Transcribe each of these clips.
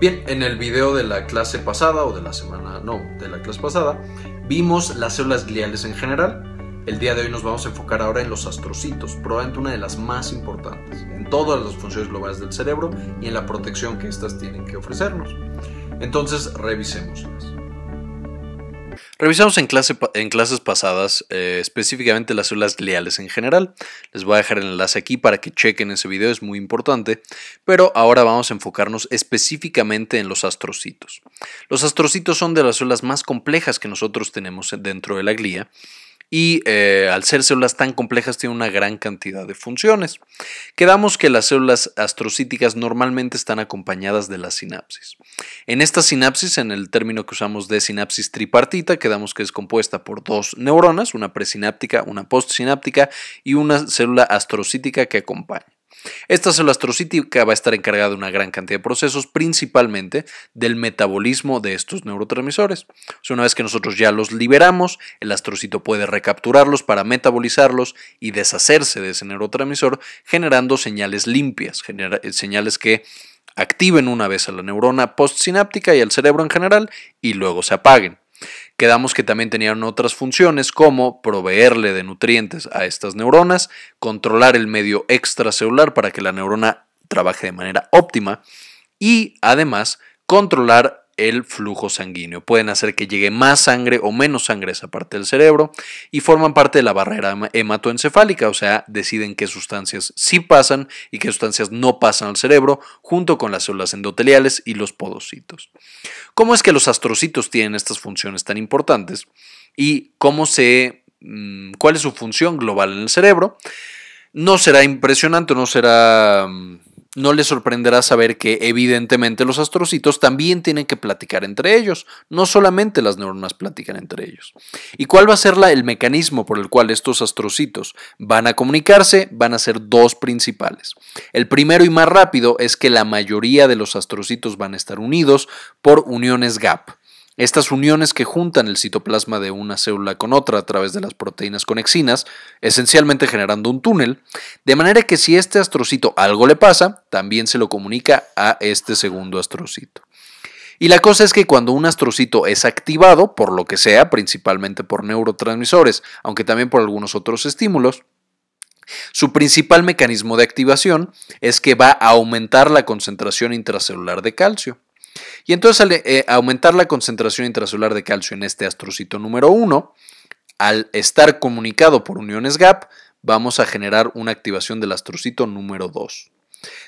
Bien, en el video de la clase pasada o de la semana, no, de la clase pasada, vimos las células gliales en general. El día de hoy nos vamos a enfocar ahora en los astrocitos, probablemente una de las más importantes, en todas las funciones globales del cerebro y en la protección que éstas tienen que ofrecernos. Entonces, revisémoslas. Revisamos en, clase, en clases pasadas eh, específicamente las células gliales en general. Les voy a dejar el enlace aquí para que chequen ese video, es muy importante. Pero ahora vamos a enfocarnos específicamente en los astrocitos. Los astrocitos son de las células más complejas que nosotros tenemos dentro de la glía y eh, al ser células tan complejas tienen una gran cantidad de funciones. Quedamos que las células astrocíticas normalmente están acompañadas de la sinapsis. En esta sinapsis, en el término que usamos de sinapsis tripartita, quedamos que es compuesta por dos neuronas, una presináptica, una postsináptica y una célula astrocítica que acompaña. Esta célula astrocítica va a estar encargada de una gran cantidad de procesos, principalmente del metabolismo de estos neurotransmisores. una vez que nosotros ya los liberamos, el astrocito puede recapturarlos para metabolizarlos y deshacerse de ese neurotransmisor, generando señales limpias, eh, señales que activen una vez a la neurona postsináptica y al cerebro en general y luego se apaguen. Quedamos que también tenían otras funciones como proveerle de nutrientes a estas neuronas, controlar el medio extracelular para que la neurona trabaje de manera óptima y además controlar el flujo sanguíneo. Pueden hacer que llegue más sangre o menos sangre a esa parte del cerebro y forman parte de la barrera hematoencefálica, o sea, deciden qué sustancias sí pasan y qué sustancias no pasan al cerebro, junto con las células endoteliales y los podocitos. ¿Cómo es que los astrocitos tienen estas funciones tan importantes y cómo se mm, cuál es su función global en el cerebro? No será impresionante, no será mm, no les sorprenderá saber que evidentemente los astrocitos también tienen que platicar entre ellos, no solamente las neuronas platican entre ellos. ¿Y cuál va a ser la, el mecanismo por el cual estos astrocitos van a comunicarse? Van a ser dos principales. El primero y más rápido es que la mayoría de los astrocitos van a estar unidos por uniones gap. Estas uniones que juntan el citoplasma de una célula con otra a través de las proteínas conexinas, esencialmente generando un túnel, de manera que si a este astrocito algo le pasa, también se lo comunica a este segundo astrocito. Y la cosa es que cuando un astrocito es activado, por lo que sea, principalmente por neurotransmisores, aunque también por algunos otros estímulos, su principal mecanismo de activación es que va a aumentar la concentración intracelular de calcio. Y entonces al eh, aumentar la concentración intracelular de calcio en este astrocito número 1, al estar comunicado por uniones GAP, vamos a generar una activación del astrocito número 2.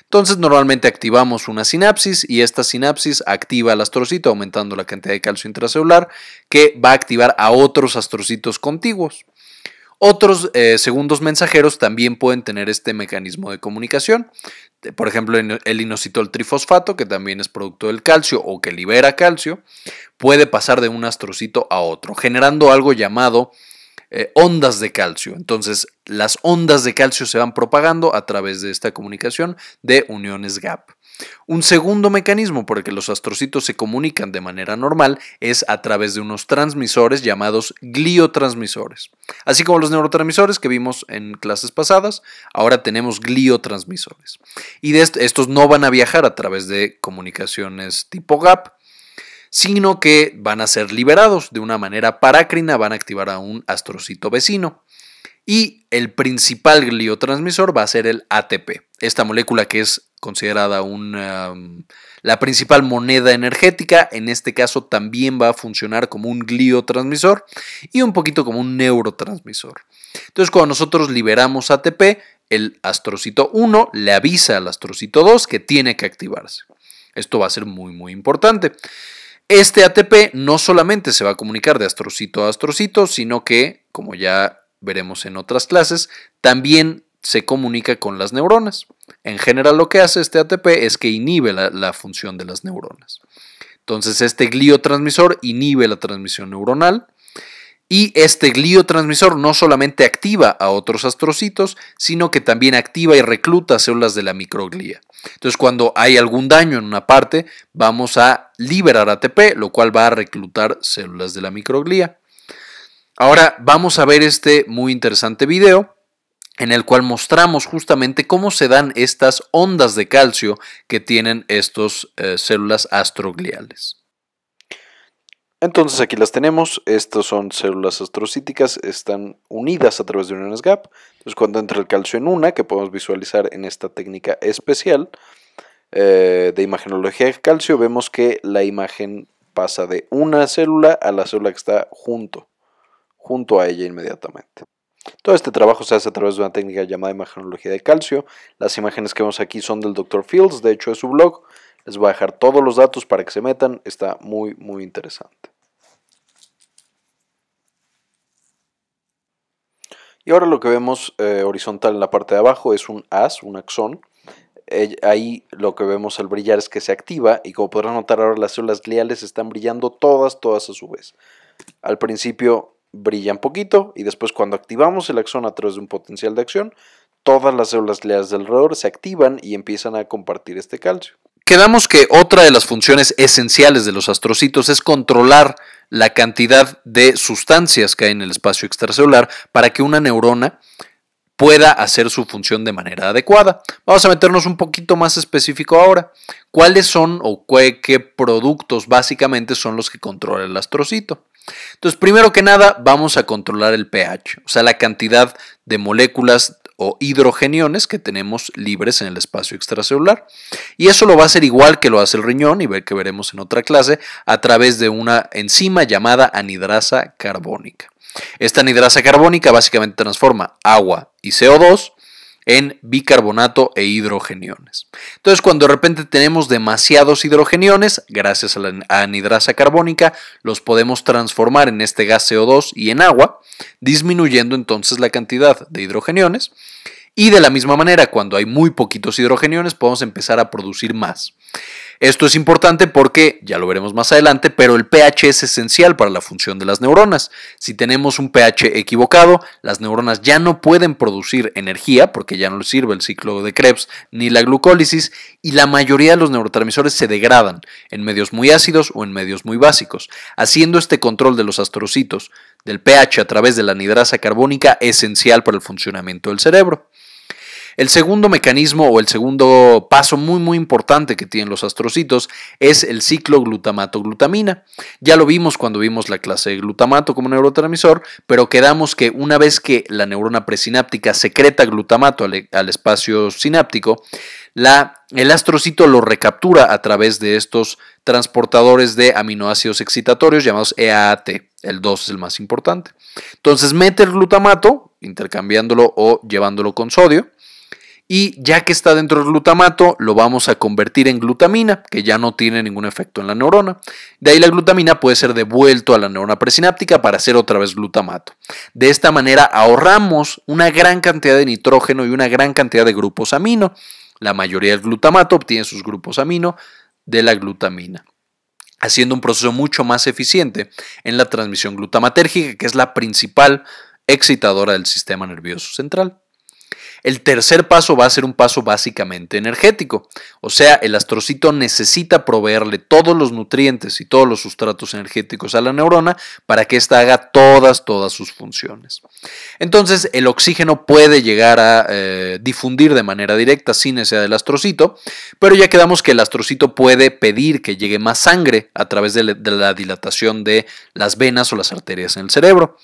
Entonces normalmente activamos una sinapsis y esta sinapsis activa al astrocito aumentando la cantidad de calcio intracelular que va a activar a otros astrocitos contiguos. Otros eh, segundos mensajeros también pueden tener este mecanismo de comunicación. Eh, por ejemplo, el inositol trifosfato, que también es producto del calcio o que libera calcio, puede pasar de un astrocito a otro, generando algo llamado eh, ondas de calcio. Entonces, las ondas de calcio se van propagando a través de esta comunicación de uniones gap. Un segundo mecanismo por el que los astrocitos se comunican de manera normal es a través de unos transmisores llamados gliotransmisores. Así como los neurotransmisores que vimos en clases pasadas, ahora tenemos gliotransmisores. Y estos no van a viajar a través de comunicaciones tipo GAP, sino que van a ser liberados de una manera parácrina, van a activar a un astrocito vecino. Y el principal gliotransmisor va a ser el ATP, esta molécula que es considerada mm, la principal moneda energética, en este caso también va a funcionar como un gliotransmisor y un poquito como un neurotransmisor. Entonces, cuando nosotros liberamos ATP, el astrocito 1 le avisa al astrocito 2 que tiene que activarse. Esto va a ser muy, muy importante. Este ATP no solamente se va a comunicar de astrocito a astrocito, sino que, como ya veremos en otras clases, también se comunica con las neuronas. En general lo que hace este ATP es que inhibe la, función de las neuronas. Entonces este gliotransmisor inhibe la transmisión neuronal y este gliotransmisor no solamente activa a otros astrocitos, sino que también activa y recluta células de la microglía. Entonces, cuando hay algún daño en una parte, vamos a liberar ATP, lo cual va a reclutar células de la microglía. Ahora vamos a ver este muy interesante video en el cual mostramos justamente cómo se dan estas ondas de calcio que tienen estas eh, células astrogliales. Entonces aquí las tenemos, estas son células astrocíticas, están unidas a través de uniones gap. Entonces cuando entra el calcio en una, que podemos visualizar en esta técnica especial eh, de imagenología de calcio, vemos que la imagen pasa de una célula a la célula que está junto, junto a ella inmediatamente. Todo este trabajo se hace a través de una técnica llamada imagenología de calcio. Las imágenes que vemos aquí son del Dr. Fields, de hecho es su blog. Les voy a dejar todos los datos para que se metan, está muy muy interesante. Y ahora lo que vemos eh, horizontal en la parte de abajo es un as, un axón. Eh, ahí lo que vemos al brillar es que se activa y como podrán notar ahora las células gliales están brillando todas, todas a su vez. Al principio un poquito y después cuando activamos el axón a través de un potencial de acción, todas las células leales del alrededor se activan y empiezan a compartir este calcio. Quedamos que otra de las funciones esenciales de los astrocitos es controlar la cantidad de sustancias que hay en el espacio extracelular para que una neurona pueda hacer su función de manera adecuada. Vamos a meternos un poquito más específico ahora. ¿Cuáles son o qué, qué productos básicamente son los que controla el astrocito? Entonces, primero que nada, vamos a controlar el pH, o sea, la cantidad de moléculas o hidrogeniones que tenemos libres en el espacio extracelular. Y eso lo va a hacer igual que lo hace el riñón, y que veremos en otra clase, a través de una enzima llamada anidrasa carbónica. Esta anidrasa carbónica básicamente transforma agua y CO2 en bicarbonato e hidrogeniones. Entonces, cuando de repente tenemos demasiados hidrogeniones, gracias a la anidrasa carbónica, los podemos transformar en este gas CO2 y en agua, disminuyendo entonces la cantidad de hidrogeniones y de la misma manera, cuando hay muy poquitos hidrogeniones, podemos empezar a producir más. Esto es importante porque, ya lo veremos más adelante, pero el pH es esencial para la función de las neuronas. Si tenemos un pH equivocado, las neuronas ya no pueden producir energía porque ya no les sirve el ciclo de Krebs ni la glucólisis y la mayoría de los neurotransmisores se degradan en medios muy ácidos o en medios muy básicos, haciendo este control de los astrocitos del pH a través de la anidrasa carbónica esencial para el funcionamiento del cerebro. El segundo mecanismo o el segundo paso muy muy importante que tienen los astrocitos es el ciclo glutamato-glutamina. Ya lo vimos cuando vimos la clase de glutamato como neurotransmisor, pero quedamos que una vez que la neurona presináptica secreta glutamato al, e, espacio sináptico, el astrocito lo recaptura a través de estos transportadores de aminoácidos excitatorios llamados EAAT. El 2 es el más importante. Entonces mete el glutamato, intercambiándolo o llevándolo con sodio. Y ya que está dentro del glutamato, lo vamos a convertir en glutamina, que ya no tiene ningún efecto en la neurona. De ahí la glutamina puede ser devuelto a la neurona presináptica para hacer otra vez glutamato. De esta manera ahorramos una gran cantidad de nitrógeno y una gran cantidad de grupos amino. La mayoría del glutamato obtiene sus grupos amino de la glutamina haciendo un proceso mucho más eficiente en la transmisión glutamatérgica, que es la principal excitadora del sistema nervioso central. El tercer paso va a ser un paso básicamente energético, o sea, el astrocito necesita proveerle todos los nutrientes y todos los sustratos energéticos a la neurona para que ésta haga todas, todas sus funciones. Entonces, el oxígeno puede llegar a eh, difundir de manera directa sin necesidad del astrocito, pero ya quedamos que el astrocito puede pedir que llegue más sangre a través de la dilatación de las venas o las arterias en el cerebro.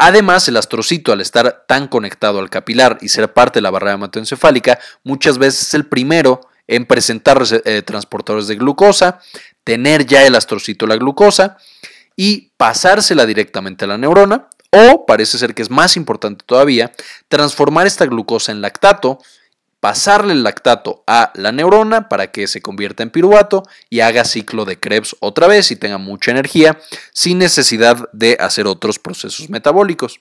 Además, el astrocito, al estar tan conectado al capilar y ser parte de la barrera hematoencefálica, muchas veces es el primero en presentar eh, transportadores de glucosa, tener ya el astrocito la glucosa y pasársela directamente a la neurona, o parece ser que es más importante todavía, transformar esta glucosa en lactato pasarle el lactato a la neurona para que se convierta en piruvato y haga ciclo de Krebs otra vez y tenga mucha energía sin necesidad de hacer otros procesos metabólicos.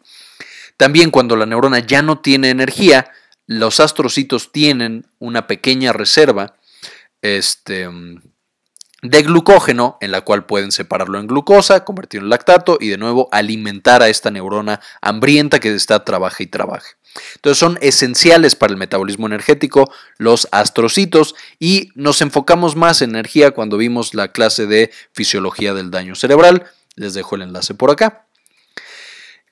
También cuando la neurona ya no tiene energía, los astrocitos tienen una pequeña reserva este, de glucógeno, en la cual pueden separarlo en glucosa, convertirlo en lactato y de nuevo alimentar a esta neurona hambrienta que está trabaja y trabaje. Entonces son esenciales para el metabolismo energético los astrocitos y nos enfocamos más en energía cuando vimos la clase de fisiología del daño cerebral. Les dejo el enlace por acá.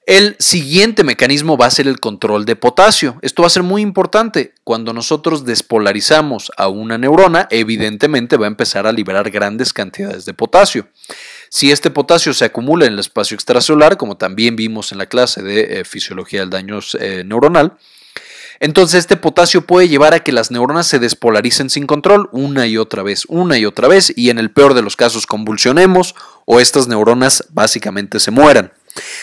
El siguiente mecanismo va a ser el control de potasio. Esto va a ser muy importante. Cuando nosotros despolarizamos a una neurona, evidentemente va a empezar a liberar grandes cantidades de potasio. Si este potasio se acumula en el espacio extracelular, como también vimos en la clase de eh, fisiología del daño eh, neuronal, entonces este potasio puede llevar a que las neuronas se despolaricen sin control una y otra vez, una y otra vez, y en el peor de los casos convulsionemos o estas neuronas básicamente se mueran.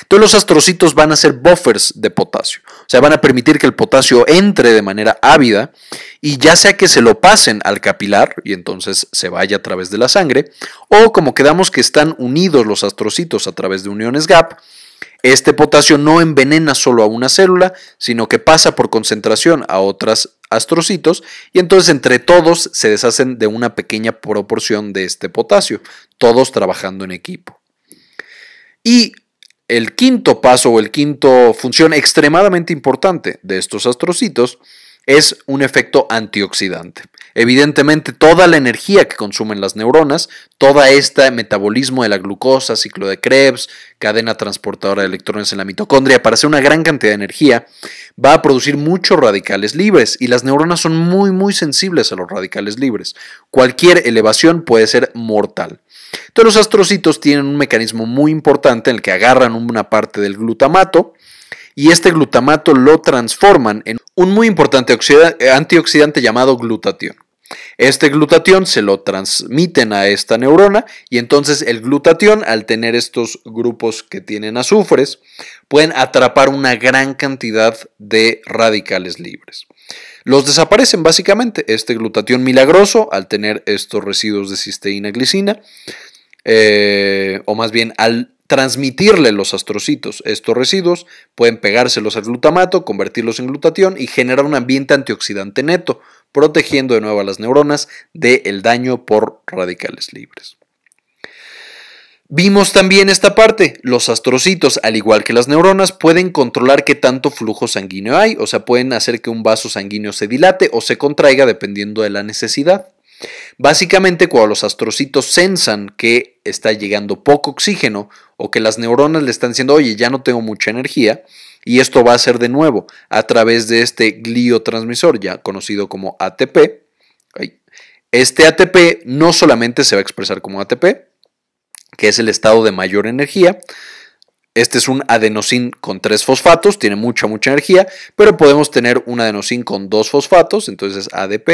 Entonces los astrocitos van a ser buffers de potasio, o sea, van a permitir que el potasio entre de manera ávida y ya sea que se lo pasen al capilar y entonces se vaya a través de la sangre, o como quedamos que están unidos los astrocitos a través de uniones gap, este potasio no envenena solo a una célula, sino que pasa por concentración a otras astrocitos y entonces entre todos se deshacen de una pequeña proporción de este potasio, todos trabajando en equipo. Y el quinto paso o el quinto función extremadamente importante de estos astrocitos es un efecto antioxidante. Evidentemente, toda la energía que consumen las neuronas, todo este metabolismo de la glucosa, ciclo de Krebs, cadena transportadora de electrones en la mitocondria, para hacer una gran cantidad de energía, va a producir muchos radicales libres y las neuronas son muy, muy sensibles a los radicales libres. Cualquier elevación puede ser mortal. Entonces, los astrocitos tienen un mecanismo muy importante en el que agarran una parte del glutamato y este glutamato lo transforman en un muy importante antioxidante llamado glutatión. Este glutatión se lo transmiten a esta neurona y entonces el glutatión, al tener estos grupos que tienen azufres, pueden atrapar una gran cantidad de radicales libres. Los desaparecen básicamente, este glutatión milagroso, al tener estos residuos de cisteína glicina, eh, o más bien al transmitirle los astrocitos. Estos residuos pueden pegárselos al glutamato, convertirlos en glutatión y generar un ambiente antioxidante neto, protegiendo de nuevo a las neuronas del daño por radicales libres. Vimos también esta parte, los astrocitos, al igual que las neuronas, pueden controlar qué tanto flujo sanguíneo hay, o sea, pueden hacer que un vaso sanguíneo se dilate o se contraiga dependiendo de la necesidad. Básicamente, cuando los astrocitos sensan que está llegando poco oxígeno o que las neuronas le están diciendo, oye, ya no tengo mucha energía, y esto va a ser de nuevo a través de este gliotransmisor, ya conocido como ATP. Este ATP no solamente se va a expresar como ATP, que es el estado de mayor energía, este es un adenosín con tres fosfatos, tiene mucha, mucha energía, pero podemos tener un adenosín con dos fosfatos, entonces ADP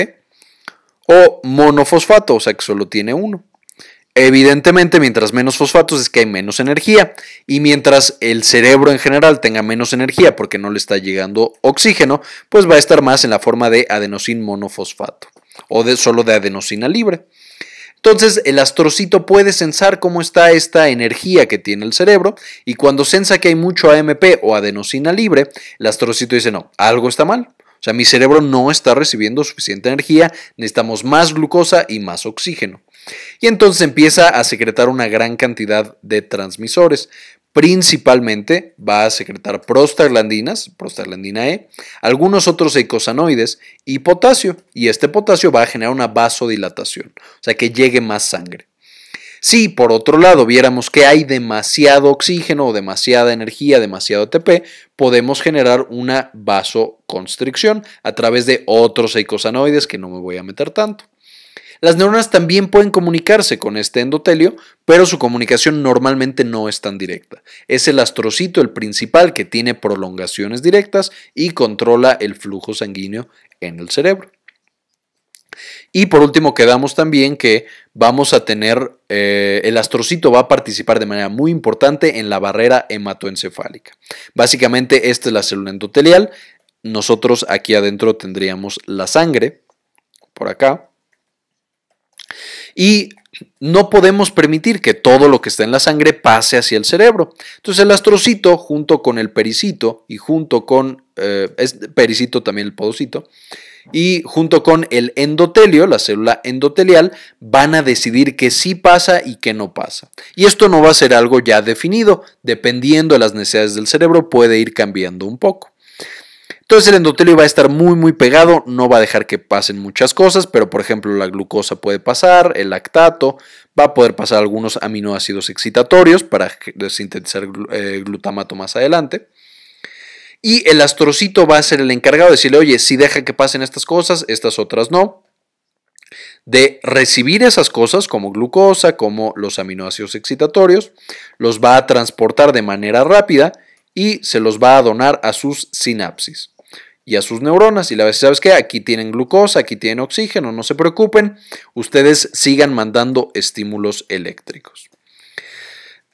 o monofosfato, o sea que solo tiene uno. Evidentemente, mientras menos fosfatos es que hay menos energía y mientras el cerebro en general tenga menos energía porque no le está llegando oxígeno, pues va a estar más en la forma de adenosín monofosfato o de, solo de adenosina libre. Entonces, el astrocito puede sensar cómo está esta energía que tiene el cerebro y cuando sensa que hay mucho AMP o adenosina libre, el astrocito dice, no, algo está mal, o sea, mi cerebro no está recibiendo suficiente energía, necesitamos más glucosa y más oxígeno. Y entonces empieza a secretar una gran cantidad de transmisores. Principalmente va a secretar prostaglandinas, prostaglandina E, algunos otros eicosanoides y potasio. Y este potasio va a generar una vasodilatación, o sea que llegue más sangre. Si por otro lado viéramos que hay demasiado oxígeno, o demasiada energía, demasiado ATP, podemos generar una vasoconstricción a través de otros eicosanoides que no me voy a meter tanto. Las neuronas también pueden comunicarse con este endotelio, pero su comunicación normalmente no es tan directa. Es el astrocito el principal que tiene prolongaciones directas y controla el flujo sanguíneo en el cerebro. Y por último, quedamos también que vamos a tener, eh, el astrocito va a participar de manera muy importante en la barrera hematoencefálica. Básicamente, esta es la célula endotelial. Nosotros aquí adentro tendríamos la sangre, por acá. Y no podemos permitir que todo lo que está en la sangre pase hacia el cerebro. Entonces el astrocito junto con el pericito y junto con, eh, es pericito también el podocito, y junto con el endotelio, la célula endotelial, van a decidir que sí pasa y qué no pasa. Y esto no va a ser algo ya definido, dependiendo de las necesidades del cerebro puede ir cambiando un poco. Entonces el endotelio va a estar muy muy pegado, no va a dejar que pasen muchas cosas, pero por ejemplo la glucosa puede pasar, el lactato, va a poder pasar algunos aminoácidos excitatorios para sintetizar eh, glutamato más adelante. Y el astrocito va a ser el encargado de decirle, oye, si deja que pasen estas cosas, estas otras no. De recibir esas cosas como glucosa, como los aminoácidos excitatorios, los va a transportar de manera rápida y se los va a donar a sus sinapsis y a sus neuronas. Y la vez, ¿sabes que Aquí tienen glucosa, aquí tienen oxígeno, no se preocupen, ustedes sigan mandando estímulos eléctricos.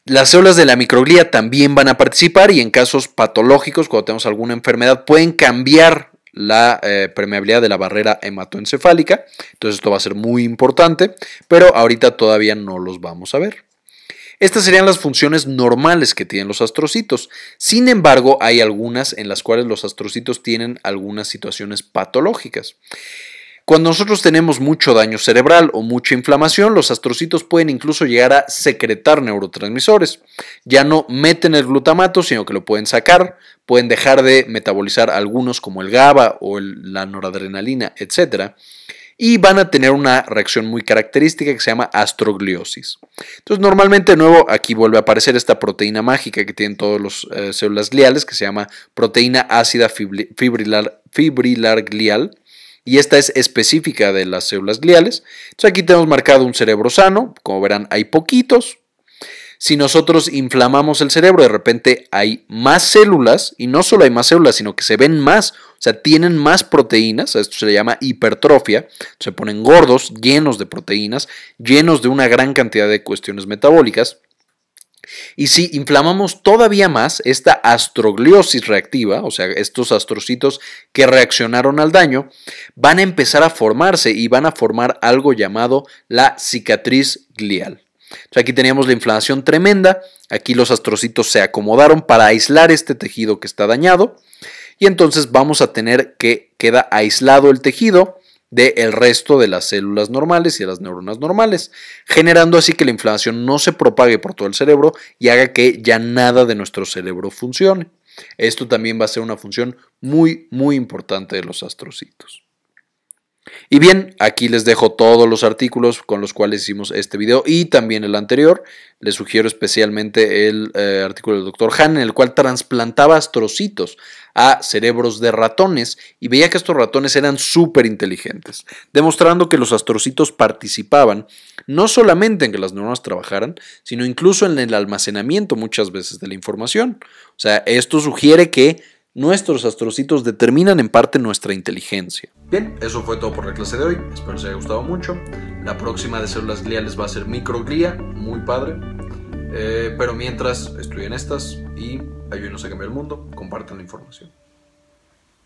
Las células de la microglía también van a participar y en casos patológicos, cuando tenemos alguna enfermedad, pueden cambiar la eh, permeabilidad de la barrera hematoencefálica. Entonces esto va a ser muy importante, pero ahorita todavía no los vamos a ver. Estas serían las funciones normales que tienen los astrocitos. Sin embargo, hay algunas en las cuales los astrocitos tienen algunas situaciones patológicas. Cuando nosotros tenemos mucho daño cerebral o mucha inflamación, los astrocitos pueden incluso llegar a secretar neurotransmisores. Ya no meten el glutamato, sino que lo pueden sacar, pueden dejar de metabolizar algunos como el GABA o la noradrenalina, etc. Y van a tener una reacción muy característica que se llama astrogliosis. Entonces, normalmente, de nuevo, aquí vuelve a aparecer esta proteína mágica que tienen todas las eh, células gliales, que se llama proteína ácida fibrilar glial y esta es específica de las células gliales. Entonces aquí tenemos marcado un cerebro sano, como verán hay poquitos. Si nosotros inflamamos el cerebro, de repente hay más células y no solo hay más células, sino que se ven más, o sea, tienen más proteínas, esto se le llama hipertrofia, se ponen gordos, llenos de proteínas, llenos de una gran cantidad de cuestiones metabólicas. Y si inflamamos todavía más esta astrogliosis reactiva, o sea, estos astrocitos que reaccionaron al daño, van a empezar a formarse y van a formar algo llamado la cicatriz glial. aquí teníamos la inflamación tremenda, aquí los astrocitos se acomodaron para aislar este tejido que está dañado y entonces vamos a tener que queda aislado el tejido del el resto de las células normales y de las neuronas normales, generando así que la inflamación no se propague por todo el cerebro y haga que ya nada de nuestro cerebro funcione. Esto también va a ser una función muy, muy importante de los astrocitos. Y bien, aquí les dejo todos los artículos con los cuales hicimos este video y también el anterior. Les sugiero especialmente el eh, artículo del doctor Han, en el cual trasplantaba astrocitos a cerebros de ratones y veía que estos ratones eran súper inteligentes, demostrando que los astrocitos participaban no solamente en que las neuronas trabajaran, sino incluso en el almacenamiento muchas veces de la información. O sea, esto sugiere que nuestros astrocitos determinan en parte nuestra inteligencia. Bien, eso fue todo por la clase de hoy. Espero les haya gustado mucho. La próxima de células gliales va a ser microglía, muy padre. Eh, pero mientras, estudien estas y ayúdenos a cambiar el mundo. Compartan la información.